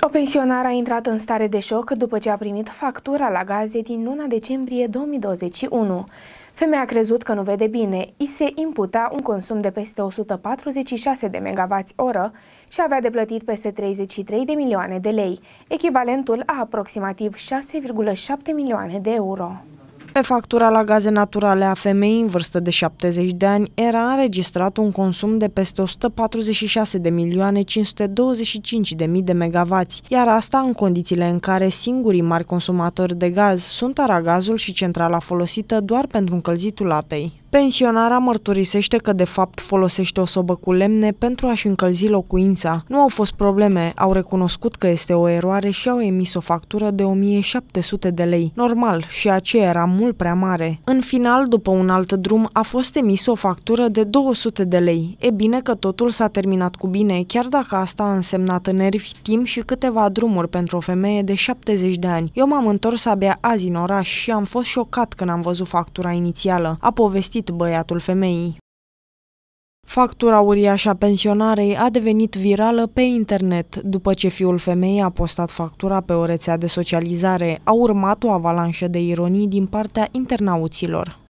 O pensionară a intrat în stare de șoc după ce a primit factura la gaze din luna decembrie 2021. Femeia a crezut că nu vede bine, i se imputa un consum de peste 146 de MWh și avea de plătit peste 33 de milioane de lei, echivalentul a aproximativ 6,7 milioane de euro. Pe factura la gaze naturale a femeii în vârstă de 70 de ani era înregistrat un consum de peste 146 de milioane 525 de mii de megavați, iar asta în condițiile în care singurii mari consumatori de gaz sunt aragazul și centrala folosită doar pentru încălzitul apei. Pensionara mărturisește că de fapt folosește o sobă cu lemne pentru a-și încălzi locuința. Nu au fost probleme, au recunoscut că este o eroare și au emis o factură de 1700 de lei. Normal, și aceea era mult prea mare. În final, după un alt drum, a fost emisă o factură de 200 de lei. E bine că totul s-a terminat cu bine, chiar dacă asta a însemnat nervi, timp și câteva drumuri pentru o femeie de 70 de ani. Eu m-am întors abia azi în oraș și am fost șocat când am văzut factura inițială. A povestit povestit băiatul femeii. Factura uriașă a pensionarei a devenit virală pe internet după ce fiul femeii a postat factura pe o rețea de socializare. A urmat o avalanșă de ironii din partea internauților.